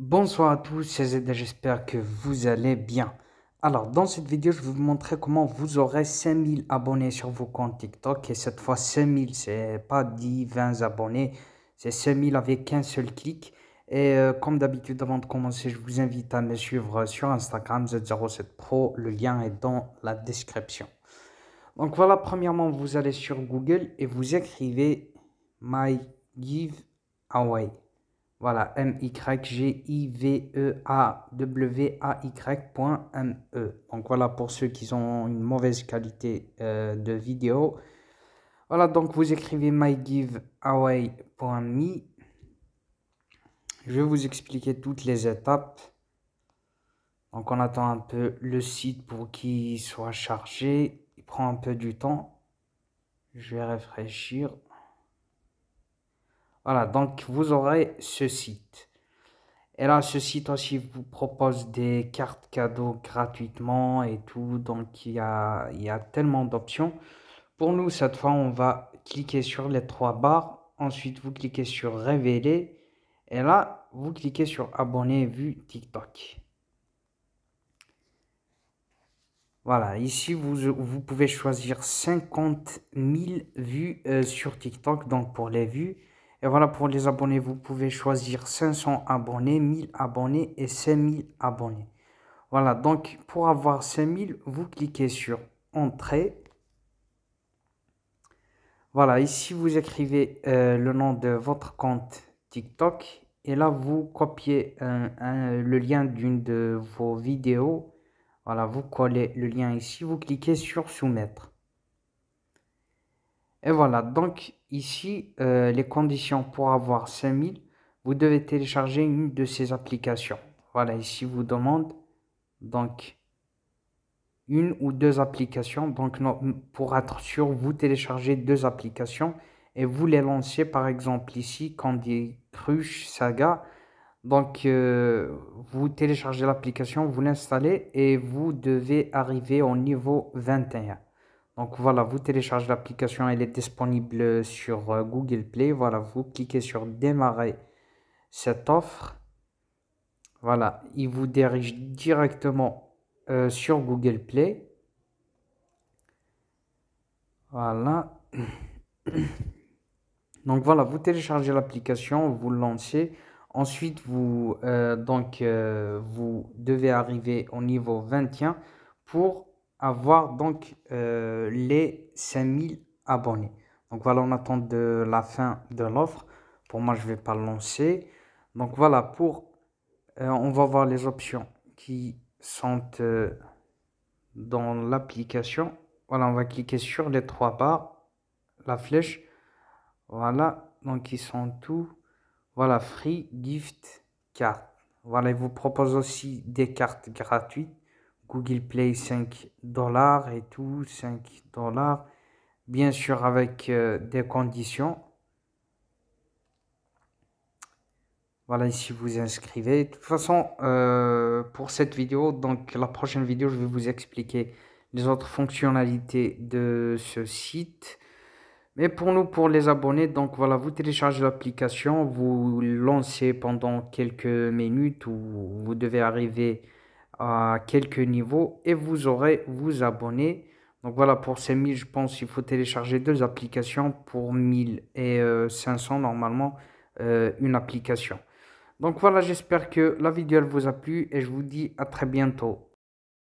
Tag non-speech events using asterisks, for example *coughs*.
Bonsoir à tous, c'est j'espère que vous allez bien. Alors, dans cette vidéo, je vais vous montrer comment vous aurez 5000 abonnés sur vos comptes TikTok. Et cette fois, 5000, c'est pas 10, 20 abonnés, c'est 5000 avec un seul clic. Et euh, comme d'habitude, avant de commencer, je vous invite à me suivre sur Instagram Z07Pro. Le lien est dans la description. Donc voilà, premièrement, vous allez sur Google et vous écrivez My Away. Voilà, m y g i v e a w a yme Donc voilà pour ceux qui ont une mauvaise qualité euh, de vidéo. Voilà, donc vous écrivez mygiveaway.me. Je vais vous expliquer toutes les étapes. Donc on attend un peu le site pour qu'il soit chargé. Il prend un peu du temps. Je vais réfléchir. Voilà, donc vous aurez ce site. Et là, ce site aussi vous propose des cartes cadeaux gratuitement et tout. Donc, il y a, tellement d'options. Pour nous, cette fois, on va cliquer sur les trois barres. Ensuite, vous cliquez sur révéler. Et là, vous cliquez sur abonner vue TikTok. Voilà, ici, vous, vous pouvez choisir 50 000 vues euh, sur TikTok. Donc, pour les vues, et voilà, pour les abonnés, vous pouvez choisir 500 abonnés, 1000 abonnés et 5000 abonnés. Voilà, donc pour avoir 5000, vous cliquez sur Entrée. Voilà, ici vous écrivez euh, le nom de votre compte TikTok et là vous copiez le lien d'une de vos vidéos. Voilà, vous collez le lien ici, vous cliquez sur Soumettre. Et voilà, donc ici, euh, les conditions pour avoir 5000, vous devez télécharger une de ces applications. Voilà, ici vous demande donc une ou deux applications. Donc pour être sûr, vous téléchargez deux applications et vous les lancez par exemple ici, Candy Crush Saga. Donc euh, vous téléchargez l'application, vous l'installez et vous devez arriver au niveau 21. Donc voilà, vous téléchargez l'application, elle est disponible sur euh, Google Play. Voilà, vous cliquez sur démarrer cette offre. Voilà, il vous dirige directement euh, sur Google Play. Voilà. *coughs* Donc voilà, vous téléchargez l'application, vous lancez. Ensuite, vous, euh, donc, vous devez arriver au niveau 21 pour avoir donc euh, les 5000 abonnés. Donc voilà, on attend de la fin de l'offre. Pour moi, je vais pas lancer. Donc voilà, pour euh, on va voir les options qui sont euh, dans l'application. Voilà, on va cliquer sur les trois barres, la flèche. Voilà, donc ils sont tous. Voilà, free gift card. Voilà, il vous propose aussi des cartes gratuites Google Play 5 dollars et tout, 5 dollars, bien sûr avec euh, des conditions. Voilà, ici vous inscrivez. De toute façon, euh, pour cette vidéo, donc la prochaine vidéo, je vais vous expliquer les autres fonctionnalités de ce site. Mais pour nous, pour les abonnés, donc voilà, vous téléchargez l'application, vous lancez pendant quelques minutes ou vous devez arriver à quelques niveaux et vous aurez vous abonner. Donc voilà, pour ces 1000, je pense qu'il faut télécharger deux applications pour 1000 et 500 euh, normalement euh, une application. Donc voilà, j'espère que la vidéo elle vous a plu et je vous dis à très bientôt.